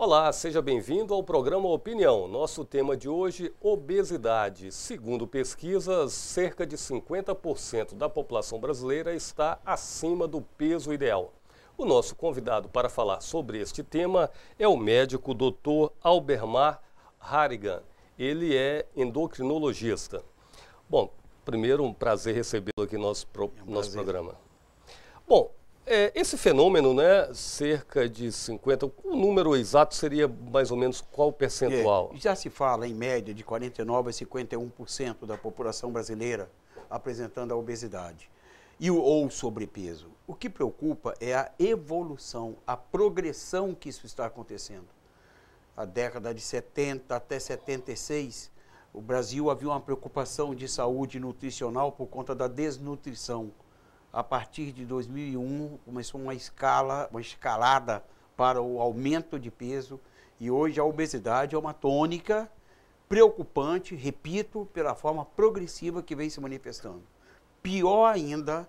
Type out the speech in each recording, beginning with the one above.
Olá, seja bem-vindo ao programa Opinião. Nosso tema de hoje, obesidade. Segundo pesquisas, cerca de 50% da população brasileira está acima do peso ideal. O nosso convidado para falar sobre este tema é o médico Dr. Albermar Harrigan. Ele é endocrinologista. Bom, primeiro um prazer recebê-lo aqui no nosso, pro... é um nosso programa. Bom, é, esse fenômeno, né, cerca de 50, o número exato seria mais ou menos qual percentual? É, já se fala em média de 49 a 51% da população brasileira apresentando a obesidade e o, ou sobrepeso. O que preocupa é a evolução, a progressão que isso está acontecendo. A década de 70 até 76, o Brasil havia uma preocupação de saúde nutricional por conta da desnutrição a partir de 2001, começou uma escala, uma escalada para o aumento de peso e hoje a obesidade é uma tônica preocupante, repito, pela forma progressiva que vem se manifestando. Pior ainda,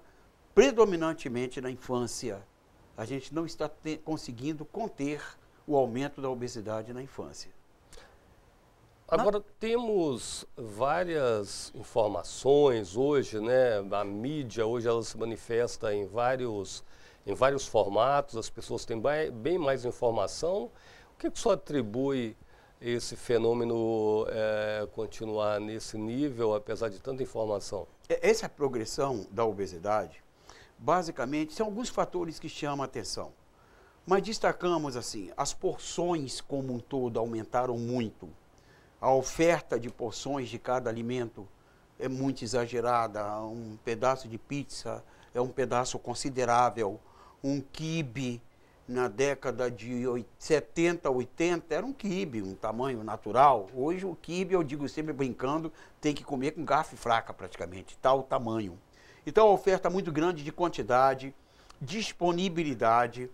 predominantemente na infância. A gente não está conseguindo conter o aumento da obesidade na infância. Ah. Agora, temos várias informações hoje, né? A mídia hoje ela se manifesta em vários, em vários formatos, as pessoas têm bem mais informação. O que, é que o atribui esse fenômeno é, continuar nesse nível, apesar de tanta informação? Essa progressão da obesidade, basicamente, são alguns fatores que chamam a atenção. Mas destacamos assim, as porções como um todo aumentaram muito a oferta de porções de cada alimento é muito exagerada. Um pedaço de pizza é um pedaço considerável. Um quibe na década de 70, 80 era um quibe, um tamanho natural. Hoje o quibe, eu digo sempre brincando, tem que comer com garfo fraca praticamente, tal tamanho. Então a oferta é muito grande de quantidade, disponibilidade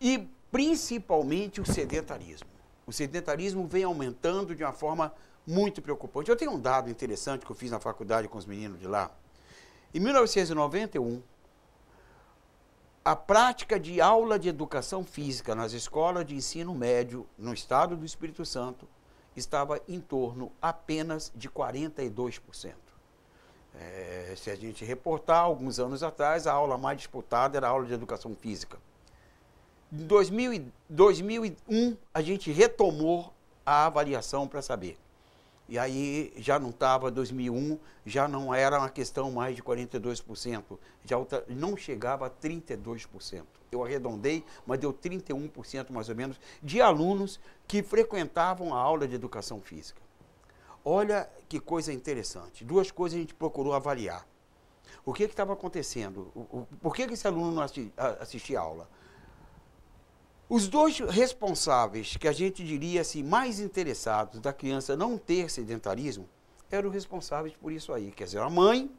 e principalmente o sedentarismo. O sedentarismo vem aumentando de uma forma muito preocupante. Eu tenho um dado interessante que eu fiz na faculdade com os meninos de lá. Em 1991, a prática de aula de educação física nas escolas de ensino médio no estado do Espírito Santo estava em torno apenas de 42%. É, eh, se a gente reportar, alguns anos atrás, a aula mais disputada era a aula de educação física. Em 2001, a gente retomou a avaliação para saber. E aí já não estava 2001, já não era uma questão mais de 42%, já não chegava a 32%. Eu arredondei, mas deu 31% mais ou menos de alunos que frequentavam a aula de educação física. Olha que coisa interessante. Duas coisas a gente procurou avaliar. O que estava acontecendo? O, o, por que, que esse aluno não assisti, assistia a aula? Os dois responsáveis, que a gente diria assim, mais interessados da criança não ter sedentarismo, eram responsáveis por isso aí, quer dizer, a mãe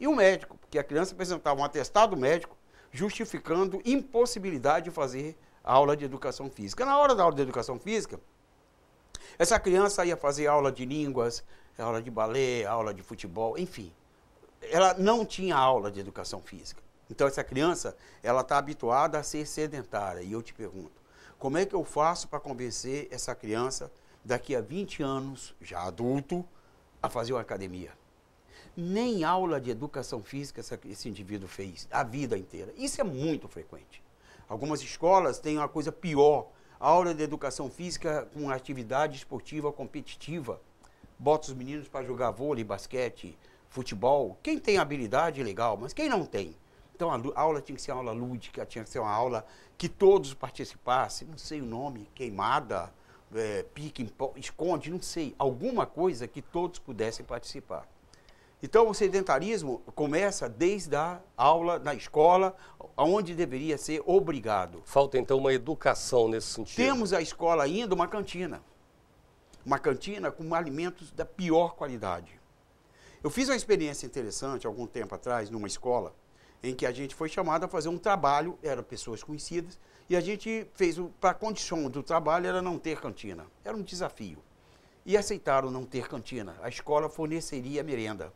e o médico, porque a criança apresentava um atestado médico justificando impossibilidade de fazer a aula de educação física. Na hora da aula de educação física, essa criança ia fazer aula de línguas, aula de balé, aula de futebol, enfim. Ela não tinha aula de educação física. Então essa criança, ela está habituada a ser sedentária. E eu te pergunto, como é que eu faço para convencer essa criança, daqui a 20 anos, já adulto, a fazer uma academia? Nem aula de educação física esse indivíduo fez a vida inteira. Isso é muito frequente. Algumas escolas têm uma coisa pior, aula de educação física com atividade esportiva competitiva. Bota os meninos para jogar vôlei, basquete, futebol. Quem tem habilidade, legal, mas quem não tem? Então a aula tinha que ser uma aula lúdica, tinha que ser uma aula que todos participassem, não sei o nome, queimada, é, pique, esconde, não sei, alguma coisa que todos pudessem participar. Então o sedentarismo começa desde a aula na escola, onde deveria ser obrigado. Falta então uma educação nesse sentido. Temos a escola ainda uma cantina. Uma cantina com alimentos da pior qualidade. Eu fiz uma experiência interessante algum tempo atrás numa escola em que a gente foi chamado a fazer um trabalho, eram pessoas conhecidas, e a gente fez, para a condição do trabalho era não ter cantina. Era um desafio. E aceitaram não ter cantina. A escola forneceria merenda.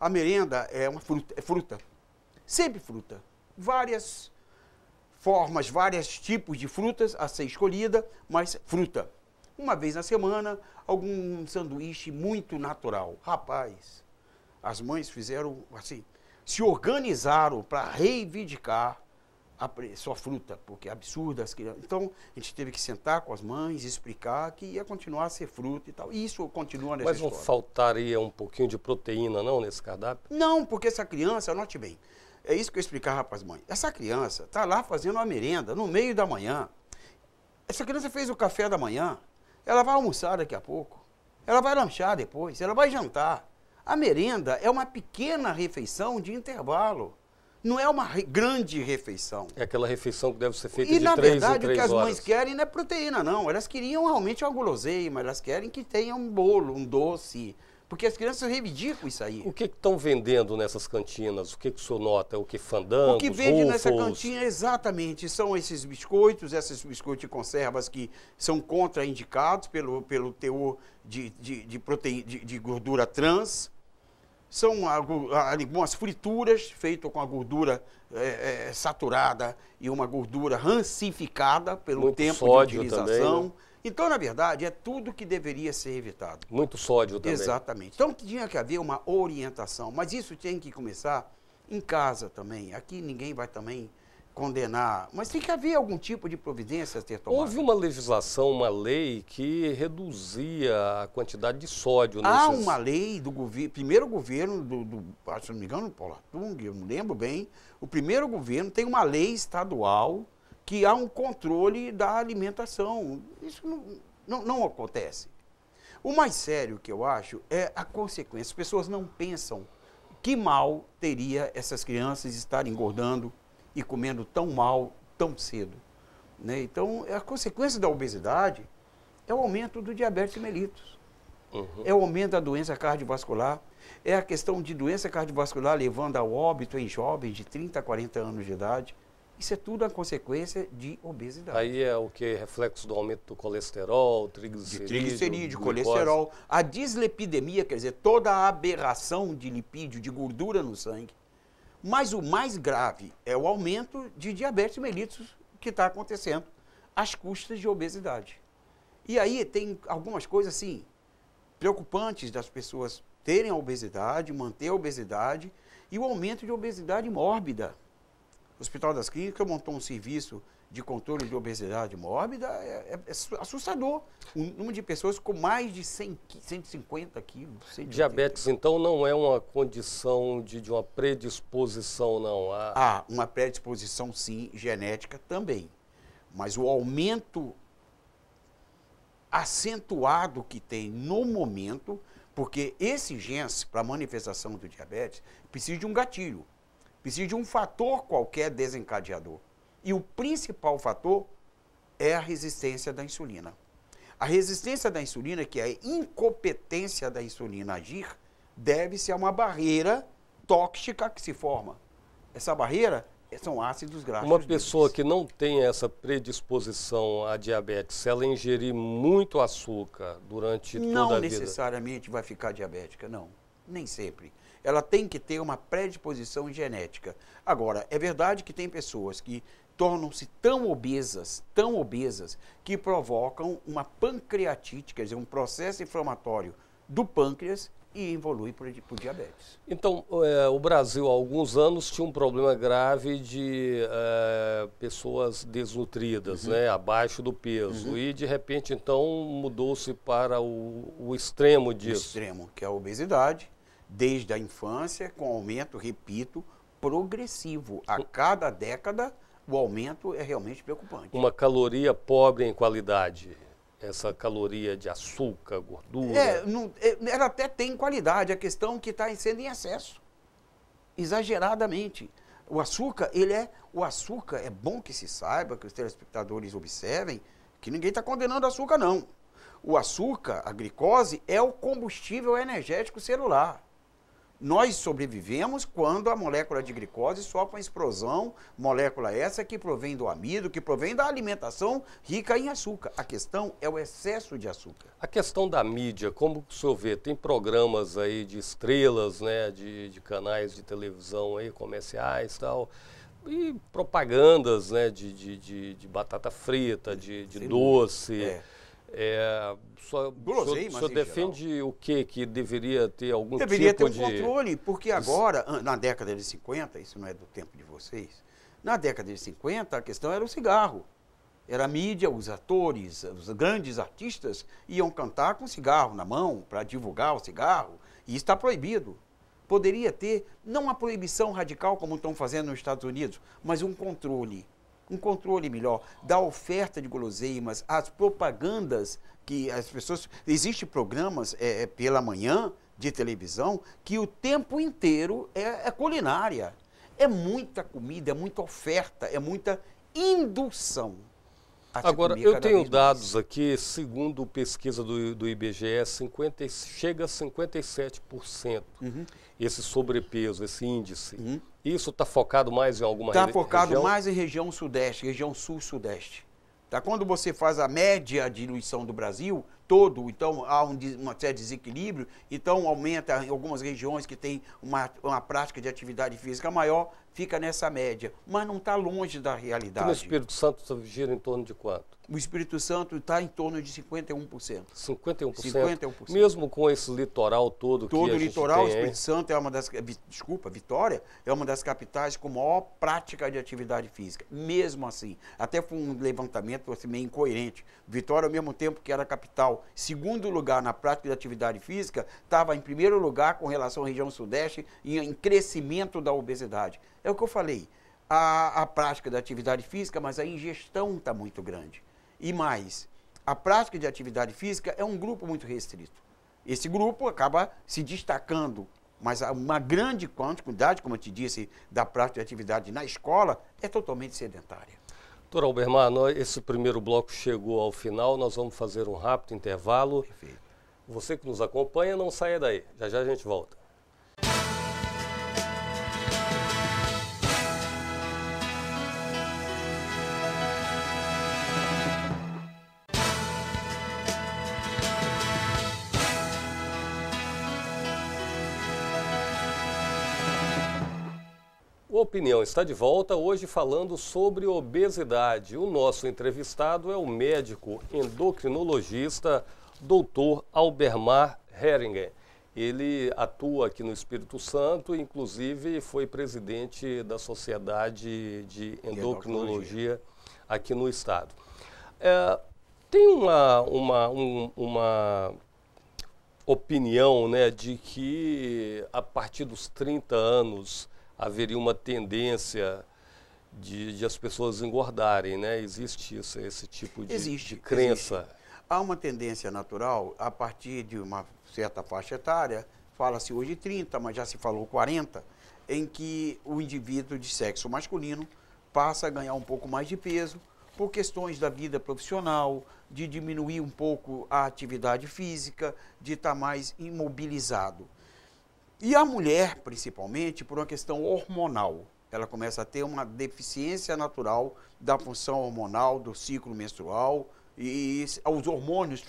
A merenda é uma fruta, é fruta. Sempre fruta. Várias formas, vários tipos de frutas a ser escolhida, mas fruta. Uma vez na semana, algum sanduíche muito natural. Rapaz, as mães fizeram assim, se organizaram para reivindicar a sua fruta, porque é absurdo as crianças. Então, a gente teve que sentar com as mães, explicar que ia continuar a ser fruta e tal. E isso continua nessa Mas não história. faltaria um pouquinho de proteína, não, nesse cardápio? Não, porque essa criança, note bem, é isso que eu explicava para as mães. Essa criança está lá fazendo uma merenda no meio da manhã. Essa criança fez o café da manhã, ela vai almoçar daqui a pouco, ela vai lanchar depois, ela vai jantar. A merenda é uma pequena refeição de intervalo. Não é uma re grande refeição. É aquela refeição que deve ser feita e, de três em três E, na verdade, o que as mães querem não é proteína, não. Elas queriam realmente uma guloseima, elas querem que tenha um bolo, um doce, porque as crianças reivindicam isso aí. O que estão vendendo nessas cantinas? O que, que o senhor nota? O que fandangos, O que vende rufos? nessa cantina, é exatamente, são esses biscoitos, esses biscoitos de conservas que são contraindicados pelo, pelo teor de, de, de, proteína, de, de gordura trans, são algumas frituras feitas com a gordura é, é, saturada e uma gordura rancificada pelo Muito tempo de utilização. Também, né? Então, na verdade, é tudo que deveria ser evitado. Muito sódio também. Exatamente. Então, tinha que haver uma orientação, mas isso tem que começar em casa também. Aqui ninguém vai também condenar, mas tem que haver algum tipo de providência a ser tomada. Houve uma legislação, uma lei que reduzia a quantidade de sódio. Há nesses... uma lei do governo, primeiro governo do, do acho não me engano, Paulo Tung, eu não lembro bem, o primeiro governo tem uma lei estadual que há um controle da alimentação. Isso não, não, não acontece. O mais sério que eu acho é a consequência. As pessoas não pensam que mal teria essas crianças estar engordando e comendo tão mal tão cedo. Né? Então, a consequência da obesidade é o aumento do diabetes mellitus. Uhum. É o aumento da doença cardiovascular, é a questão de doença cardiovascular levando ao óbito em jovens de 30 a 40 anos de idade, isso é tudo a consequência de obesidade. Aí é o que? Reflexo do aumento do colesterol, triglicerídeo. De triglicerídeo, colesterol. A dislipidemia, quer dizer, toda a aberração de lipídio, de gordura no sangue. Mas o mais grave é o aumento de diabetes mellitus que está acontecendo às custas de obesidade. E aí tem algumas coisas assim preocupantes das pessoas terem a obesidade, manter a obesidade e o aumento de obesidade mórbida. O Hospital das Clínicas montou um serviço de controle de obesidade mórbida é, é, é assustador. O número de pessoas com mais de 100, 150 quilos. Diabetes, então, não é uma condição de, de uma predisposição, não? Há ah. a... ah, uma predisposição, sim, genética também. Mas o aumento acentuado que tem no momento, porque esse genes, para manifestação do diabetes, precisa de um gatilho. Precisa de um fator qualquer desencadeador. E o principal fator é a resistência da insulina. A resistência da insulina, que é a incompetência da insulina agir, deve-se a uma barreira tóxica que se forma. Essa barreira são ácidos graxos. Uma pessoa deles. que não tem essa predisposição à diabetes, se ela ingerir muito açúcar durante não toda a vida... Não necessariamente vai ficar diabética, não. Nem sempre ela tem que ter uma predisposição genética. Agora, é verdade que tem pessoas que tornam-se tão obesas, tão obesas, que provocam uma pancreatite, quer dizer, um processo inflamatório do pâncreas e evolui para o diabetes. Então, é, o Brasil, há alguns anos, tinha um problema grave de é, pessoas desnutridas, uhum. né, abaixo do peso. Uhum. E, de repente, então, mudou-se para o, o extremo disso. O extremo, que é a obesidade desde a infância, com aumento, repito, progressivo. A cada década, o aumento é realmente preocupante. Uma caloria pobre em qualidade. Essa caloria de açúcar, gordura. É, não, é, ela até tem qualidade, a questão que está sendo em excesso. Exageradamente. O açúcar, ele é. O açúcar é bom que se saiba, que os telespectadores observem, que ninguém está condenando açúcar, não. O açúcar, a glicose, é o combustível energético celular. Nós sobrevivemos quando a molécula de glicose sofre uma explosão, molécula essa que provém do amido, que provém da alimentação rica em açúcar. A questão é o excesso de açúcar. A questão da mídia, como o senhor vê, tem programas aí de estrelas, né, de, de canais de televisão aí, comerciais e tal e propagandas né, de, de, de, de batata frita, de, de doce. É. É, só, assim, defende geral. o que que deveria ter algum deveria tipo ter um de... controle, porque agora, na década de 50, isso não é do tempo de vocês, na década de 50 a questão era o cigarro. Era a mídia, os atores, os grandes artistas iam cantar com cigarro na mão para divulgar o cigarro, e está proibido. Poderia ter, não uma proibição radical como estão fazendo nos Estados Unidos, mas um controle um controle melhor da oferta de guloseimas, as propagandas que as pessoas. Existem programas é, é, pela manhã de televisão que o tempo inteiro é, é culinária. É muita comida, é muita oferta, é muita indução. Tá Agora, eu tenho dados mais. aqui, segundo pesquisa do, do IBGE, 50, é chega a 57% uhum. esse sobrepeso, esse índice. Uhum. Isso está focado mais em alguma tá Está focado mais em região sudeste, região sul-sudeste. Tá? Quando você faz a média de diluição do Brasil, todo, então há um, uma certo desequilíbrio, então aumenta em algumas regiões que tem uma, uma prática de atividade física maior, fica nessa média, mas não está longe da realidade. E o Espírito Santo gira em torno de quanto? O Espírito Santo está em torno de 51%. 51%? 51%. Mesmo com esse litoral todo, todo que a o litoral, o Espírito Santo é uma das, desculpa, Vitória, é uma das capitais com maior prática de atividade física, mesmo assim. Até foi um levantamento assim, meio incoerente. Vitória, ao mesmo tempo que era capital segundo lugar na prática de atividade física, estava em primeiro lugar com relação à região Sudeste em, em crescimento da obesidade. É o que eu falei, a, a prática da atividade física, mas a ingestão está muito grande. E mais, a prática de atividade física é um grupo muito restrito. Esse grupo acaba se destacando, mas uma grande quantidade, como eu te disse, da prática de atividade na escola é totalmente sedentária. Doutor Albermann, esse primeiro bloco chegou ao final, nós vamos fazer um rápido intervalo. Perfeito. Você que nos acompanha, não saia daí. Já já a gente volta. Opinião está de volta hoje falando sobre obesidade. O nosso entrevistado é o médico endocrinologista Dr. Albermar Heringer. Ele atua aqui no Espírito Santo, inclusive foi presidente da Sociedade de Endocrinologia aqui no estado. É, tem uma, uma, um, uma opinião né, de que a partir dos 30 anos haveria uma tendência de, de, as pessoas engordarem, né? Existe isso, esse tipo de, existe, de crença. Existe. Há uma tendência natural, a partir de uma certa faixa etária, fala-se hoje 30, mas já se falou 40, em que o indivíduo de sexo masculino passa a ganhar um pouco mais de peso por questões da vida profissional, de diminuir um pouco a atividade física, de estar tá mais imobilizado. E a mulher, principalmente, por uma questão hormonal. Ela começa a ter uma deficiência natural da função hormonal, do ciclo menstrual, e os hormônios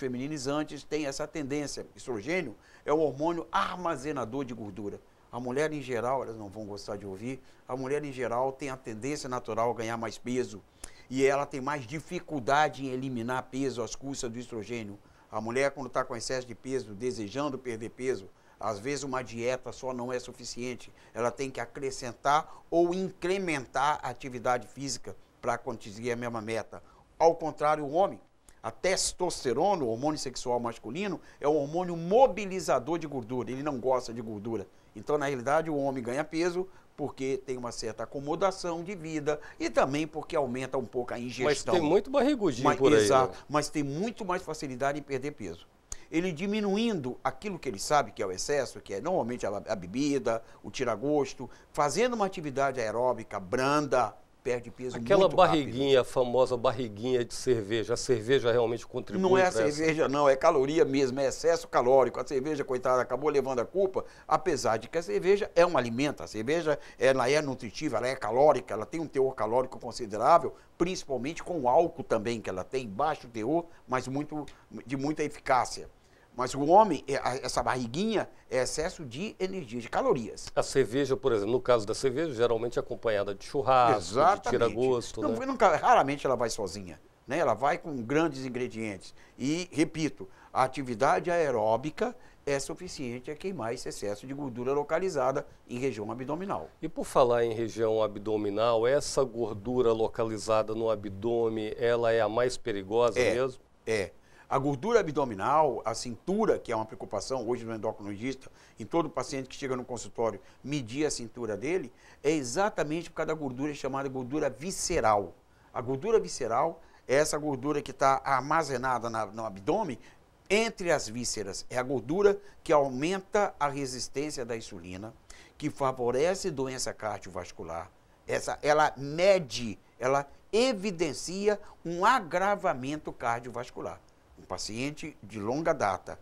antes têm essa tendência. Estrogênio é um hormônio armazenador de gordura. A mulher em geral, elas não vão gostar de ouvir, a mulher em geral tem a tendência natural a ganhar mais peso e ela tem mais dificuldade em eliminar peso às custas do estrogênio. A mulher, quando está com excesso de peso, desejando perder peso, às vezes uma dieta só não é suficiente, ela tem que acrescentar ou incrementar a atividade física para conseguir a mesma meta. Ao contrário, o homem, a testosterona, o hormônio sexual masculino, é um hormônio mobilizador de gordura, ele não gosta de gordura. Então, na realidade, o homem ganha peso porque tem uma certa acomodação de vida e também porque aumenta um pouco a ingestão. Mas tem muito barrigudinho mas, por aí. Né? Exato, mas tem muito mais facilidade em perder peso ele diminuindo aquilo que ele sabe que é o excesso, que é normalmente a, bebida, o tiragosto, fazendo uma atividade aeróbica branda, perde peso Aquela barriguinha, rápido. famosa barriguinha de cerveja, a cerveja realmente contribui Não é a cerveja essa. não, é caloria mesmo, é excesso calórico. A cerveja, coitada, acabou levando a culpa, apesar de que a cerveja é um alimento. A cerveja ela é nutritiva, ela é calórica, ela tem um teor calórico considerável, principalmente com o álcool também, que ela tem baixo teor, mas muito, de muita eficácia. Mas o homem, é, essa barriguinha, é excesso de energia, de calorias. A cerveja, por exemplo, no caso da cerveja, geralmente é acompanhada de churrasco, Exatamente. de tira-gosto. né? raramente ela vai sozinha. Né? Ela vai com grandes ingredientes. E, repito, a atividade aeróbica é suficiente a é queimar esse excesso de gordura localizada em região abdominal. E por falar em região abdominal, essa gordura localizada no abdômen, ela é a mais perigosa é, mesmo? É. A gordura abdominal, a cintura, que é uma preocupação hoje do endocrinologista, em todo paciente que chega no consultório, medir a cintura dele, é exatamente por causa da gordura chamada gordura visceral. A gordura visceral é essa gordura que está armazenada na, no abdômen entre as vísceras. É a gordura que aumenta a resistência da insulina, que favorece doença cardiovascular. Essa, ela mede, ela evidencia um agravamento cardiovascular. Um paciente de longa data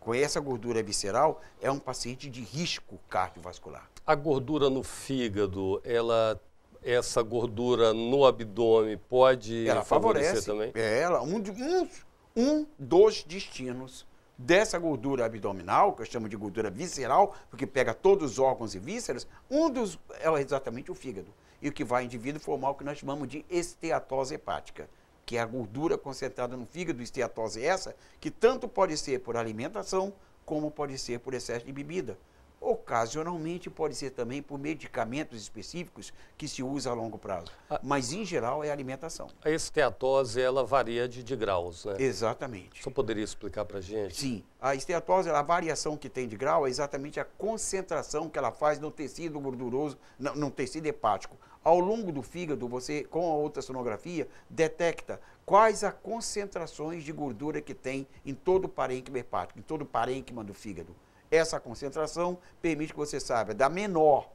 com essa gordura visceral é um paciente de risco cardiovascular. A gordura no fígado, ela essa gordura no abdômen pode ela favorece, também? É, ela um, um, um dos destinos dessa gordura abdominal, que eu chamo de gordura visceral, porque pega todos os órgãos e vísceras, um dos é exatamente o fígado. E o que vai indivíduo formar o que nós chamamos de esteatose hepática que é a gordura concentrada no fígado, esteatose é essa, que tanto pode ser por alimentação, como pode ser por excesso de bebida. Ocasionalmente pode ser também por medicamentos específicos que se usa a longo prazo. Ah. Mas, em geral, é alimentação. A esteatose, ela varia de, de graus, né? Exatamente. Você poderia explicar para gente? Sim. A esteatose, a variação que tem de grau é exatamente a concentração que ela faz no tecido gorduroso, no, no tecido hepático ao longo do fígado, você, com a ultrassonografia, detecta quais as concentrações de gordura que tem em todo o parênquima hepático, em todo o parênquima do fígado. Essa concentração permite que você saiba da menor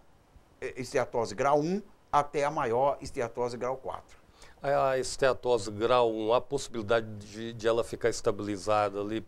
eh, esteatose grau 1 até a maior esteatose grau 4. A esteatose grau 1, a possibilidade de, de ela ficar estabilizada ali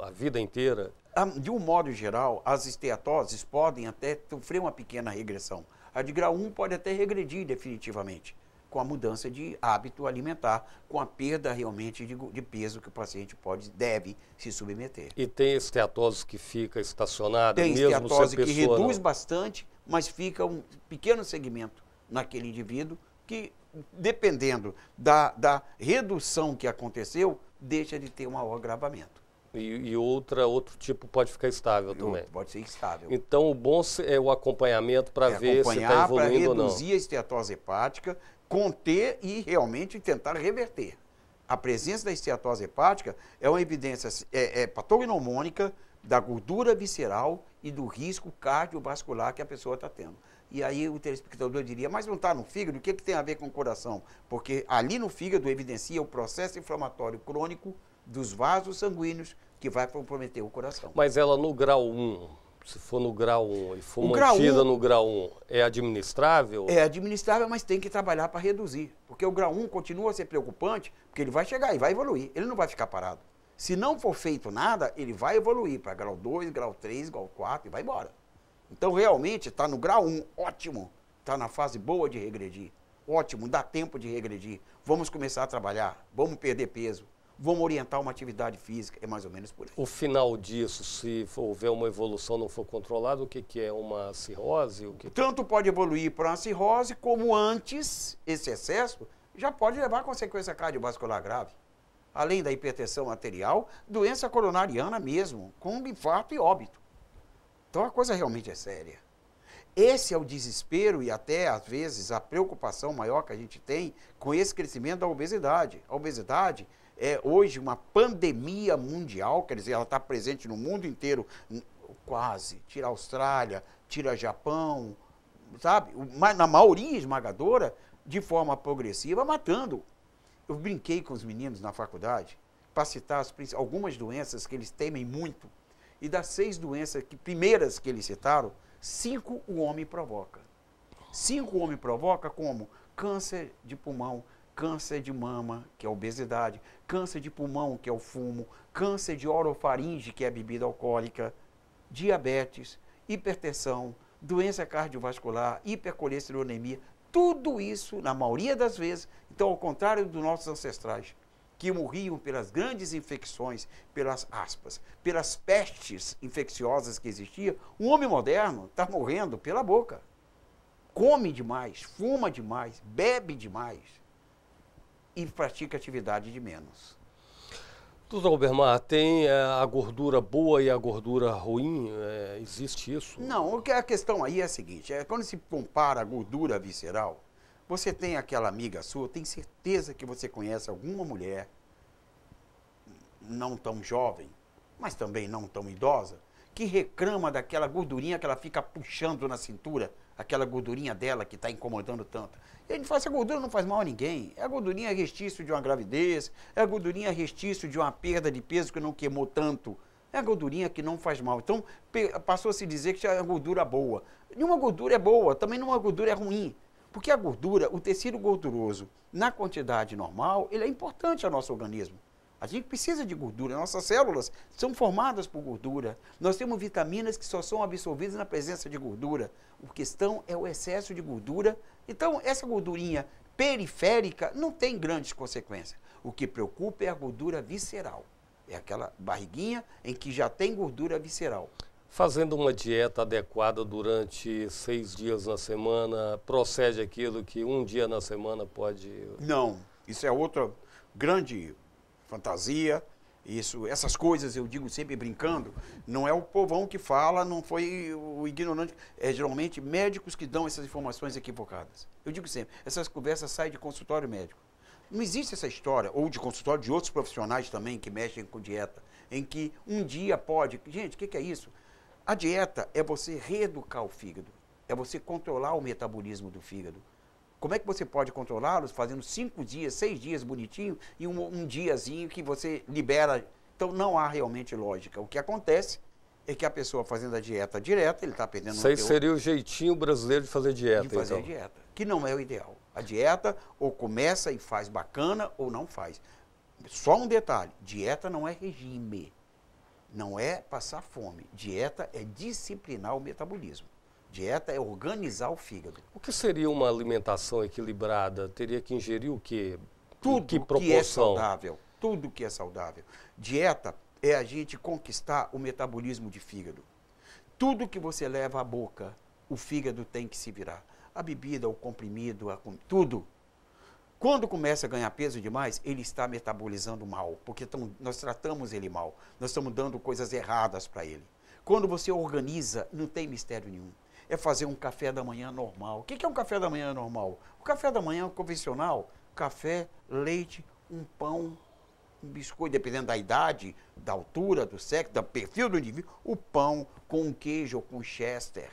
a vida inteira? De um modo geral, as esteatoses podem até sofrer uma pequena regressão, a de grau 1 pode até regredir definitivamente com a mudança de hábito alimentar, com a perda realmente de, de, peso que o paciente pode, deve se submeter. E tem esteatose que fica estacionada tem mesmo esteatose que pessoa, reduz não? bastante, mas fica um pequeno segmento naquele indivíduo que, dependendo da, da redução que aconteceu, deixa de ter um agravamento. E, e, outra, outro tipo pode ficar estável e também. Pode ser estável Então, o bom é o acompanhamento para é ver se está evoluindo ou não. reduzir a esteatose hepática, conter e realmente tentar reverter. A presença da esteatose hepática é uma evidência é, é patognomônica da gordura visceral e do risco cardiovascular que a pessoa está tendo. E aí o telespectador diria, mas não está no fígado? O que, que tem a ver com o coração? Porque ali no fígado evidencia o processo inflamatório crônico dos vasos sanguíneos que vai comprometer o coração. Mas ela no grau 1, um, se for no grau 1 um, e for o mantida no grau 1, um, é administrável? É administrável, mas tem que trabalhar para reduzir. Porque o grau 1 um continua a ser preocupante, porque ele vai chegar e vai evoluir, ele não vai ficar parado. Se não for feito nada, ele vai evoluir para grau 2, grau 3, grau 4 e vai embora. Então, realmente, está no grau 1, um, ótimo. Está na fase boa de regredir. Ótimo, dá tempo de regredir. Vamos começar a trabalhar, vamos perder peso, vamos orientar uma atividade física. É mais ou menos por aí. O final disso, se houver uma evolução não for controlada, o que, que é uma cirrose? O que é? Tanto pode evoluir para uma cirrose, como antes, esse excesso já pode levar a consequência cardiovascular grave. Além da hipertensão arterial, doença coronariana mesmo, com infarto e óbito. Então a coisa realmente é séria. Esse é o desespero e até às vezes a preocupação maior que a gente tem com esse crescimento da obesidade. A obesidade é hoje uma pandemia mundial, quer dizer, ela está presente no mundo inteiro, quase. Tira a Austrália, tira o Japão, sabe? Mas na maioria esmagadora, de forma progressiva, matando. Eu brinquei com os meninos na faculdade para citar as, algumas doenças que eles temem muito. E das seis doenças que, primeiras que eles citaram, cinco o homem provoca. Cinco o homem provoca como câncer de pulmão, câncer de mama, que é obesidade, câncer de pulmão, que é o fumo, câncer de orofaringe, que é a bebida alcoólica, diabetes, hipertensão, doença cardiovascular, hipercolesterolemia, tudo isso, na maioria das vezes, então, ao contrário dos nossos ancestrais, que morriam pelas grandes infecções, pelas aspas, pelas pestes infecciosas que existiam, o homem moderno está morrendo pela boca. Come demais, fuma demais, bebe demais e pratica atividade de menos. Doutor Albermar, tem eh, a gordura boa e a gordura ruim? É, existe isso? Não, a questão aí é a seguinte: é, quando se compara a gordura visceral, você tem aquela amiga sua, tem certeza que você conhece alguma mulher, não tão jovem, mas também não tão idosa, que reclama daquela gordurinha que ela fica puxando na cintura aquela gordurinha dela que está incomodando tanto. E a gente fala, essa gordura não faz mal a ninguém. É a gordurinha restício de uma gravidez, é a gordurinha restício de uma perda de peso que não queimou tanto. É a gordurinha que não faz mal. Então, passou a se dizer que é a gordura boa. Nenhuma gordura é boa, também nenhuma é gordura é ruim. Porque a gordura, o tecido gorduroso, na quantidade normal, ele é importante ao nosso organismo. A gente precisa de gordura. Nossas células são formadas por gordura. Nós temos vitaminas que só são absorvidas na presença de gordura. O questão é o excesso de gordura. Então, essa gordurinha periférica não tem grandes consequências. O que preocupa é a gordura visceral. É aquela barriguinha em que já tem gordura visceral. Fazendo uma dieta adequada durante seis dias na semana, procede aquilo que um dia na semana pode. Não, isso é outra grande fantasia, isso, essas coisas eu digo sempre brincando, não é o povão que fala, não foi o ignorante, é geralmente médicos que dão essas informações equivocadas. Eu digo sempre, essas conversas saem de consultório médico. Não existe essa história, ou de consultório de outros profissionais também que mexem com dieta, em que um dia pode. Gente, o que, que é isso? A dieta é você reeducar o fígado, é você controlar o metabolismo do fígado. Como é que você pode controlá-los fazendo cinco dias, seis dias bonitinho e um, um diazinho que você libera? Então não há realmente lógica. O que acontece é que a pessoa fazendo a dieta direta, ele está perdendo... Isso aí seria o jeitinho brasileiro de fazer dieta, De fazer então. dieta, que não é o ideal. A dieta ou começa e faz bacana ou não faz. Só um detalhe, dieta não é regime, não é passar fome. Dieta é disciplinar o metabolismo. Dieta é organizar o fígado. O que seria uma alimentação equilibrada? Teria que ingerir o quê? Tudo que, que é saudável. Tudo que é saudável. Dieta é a gente conquistar o metabolismo de fígado. Tudo que você leva à boca, o fígado tem que se virar. A bebida, o comprimido, a, tudo. Quando começa a ganhar peso demais, ele está metabolizando mal, porque tão, nós tratamos ele mal, nós estamos dando coisas erradas para ele. Quando você organiza, não tem mistério nenhum é fazer um café da manhã normal. O que é um café da manhã normal? O café da manhã convencional, café, leite, um pão, um biscoito, dependendo da idade, da altura, do sexo, do perfil do indivíduo, o pão com queijo ou com chester.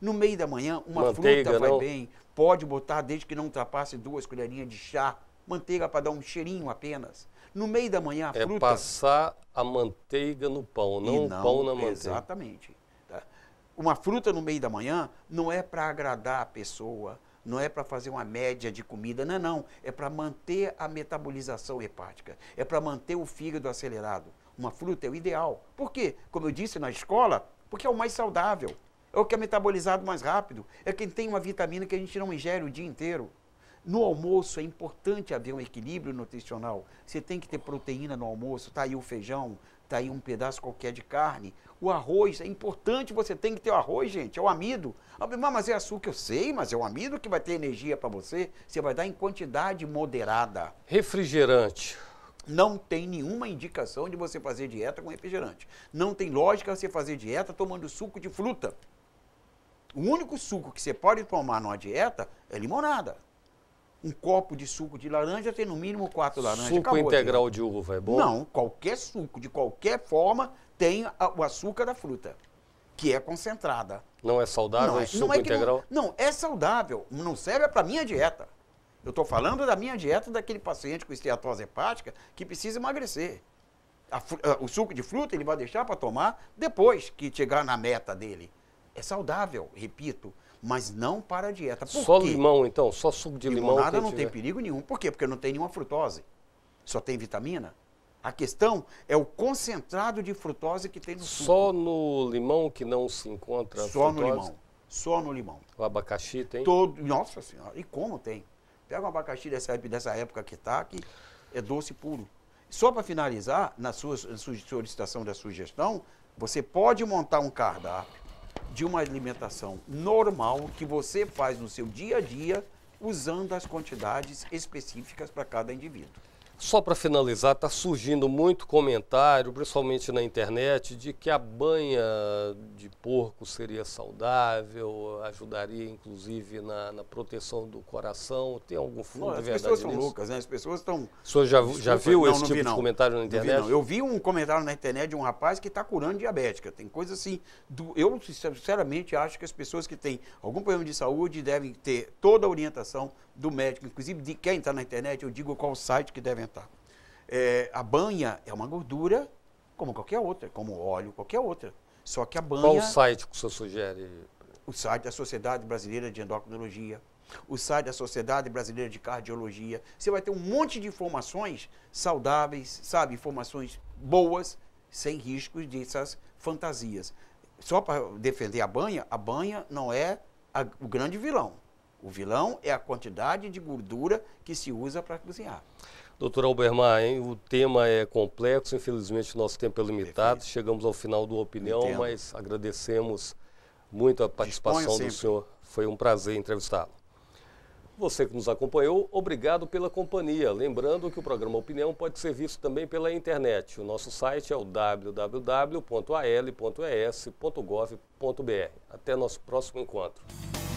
No meio da manhã, uma Manteiga, fruta vai não. bem. Pode botar desde que não ultrapasse duas colherinhas de chá. Manteiga para dar um cheirinho apenas. No meio da manhã, a é fruta. É passar a manteiga no pão, não, não o pão na manteiga. Exatamente uma fruta no meio da manhã não é para agradar a pessoa, não é para fazer uma média de comida, não, é não. É para manter a metabolização hepática, é para manter o fígado acelerado. Uma fruta é o ideal. Por quê? Como eu disse na escola, porque é o mais saudável, é o que é metabolizado mais rápido, é quem tem uma vitamina que a gente não ingere o dia inteiro. No almoço é importante haver um equilíbrio nutricional. Você tem que ter proteína no almoço, tá aí o feijão, tá aí um pedaço qualquer de carne. O arroz, é importante, você tem que ter o arroz, gente, é o amido. Ah, mas é açúcar, eu sei, mas é o amido que vai ter energia para você. Você vai dar em quantidade moderada. Refrigerante. Não tem nenhuma indicação de você fazer dieta com refrigerante. Não tem lógica você fazer dieta tomando suco de fruta. O único suco que você pode tomar numa dieta é limonada. Um copo de suco de laranja tem no mínimo quatro laranjas. Suco Acabou integral aqui. de uva é bom? Não, qualquer suco, de qualquer forma, tem a, o açúcar da fruta, que é concentrada. Não é saudável não, é, suco não é integral? Não, não, é saudável, não serve para minha dieta. Eu estou falando da minha dieta daquele paciente com esteatose hepática que precisa emagrecer. A, a, o suco de fruta ele vai deixar para tomar depois que chegar na meta dele. É saudável, repito mas não para a dieta. Por só quê? limão, então? Só suco de limão? Limonada não tiver. tem perigo nenhum. Por quê? Porque não tem nenhuma frutose. Só tem vitamina. A questão é o concentrado de frutose que tem no suco. Só no limão que não se encontra Só frutose? no limão. Só no limão. O abacaxi tem? Todo, nossa Senhora, e como tem? Pega um abacaxi dessa, dessa época que está, que é doce puro. Só para finalizar, na sua solicitação da sugestão, você pode montar um cardápio de uma alimentação normal que você faz no seu dia a dia usando as quantidades específicas para cada indivíduo. Só para finalizar, está surgindo muito comentário, principalmente na internet, de que a banha de porco seria saudável, ajudaria inclusive na, na proteção do coração. Tem algum fundo não, de verdade? As pessoas nisso? são loucas, né? As pessoas estão. O senhor já, já viu não, esse não tipo vi, de comentário na internet? Vi, não. Eu vi um comentário na internet de um rapaz que está curando diabética. Tem coisa assim. Do... Eu, sinceramente, acho que as pessoas que têm algum problema de saúde devem ter toda a orientação do médico, inclusive de quem está na internet, eu digo qual site que deve entrar. É, a banha é uma gordura como qualquer outra, como óleo, qualquer outra. Só que a banha. Qual site que o senhor sugere? O site da Sociedade Brasileira de Endocrinologia, o site da Sociedade Brasileira de Cardiologia. Você vai ter um monte de informações saudáveis, sabe? Informações boas, sem riscos dessas fantasias. Só para defender a banha, a banha não é a, o grande vilão. O vilão é a quantidade de gordura que se usa para cozinhar. Doutor Albermar, hein, o tema é complexo, infelizmente nosso tempo é limitado. Chegamos ao final do Opinião, Entendo. mas agradecemos muito a participação do senhor. Foi um prazer entrevistá-lo. Você que nos acompanhou, obrigado pela companhia. Lembrando que o programa Opinião pode ser visto também pela internet. O nosso site é o www.al.es.gov.br. Até nosso próximo encontro.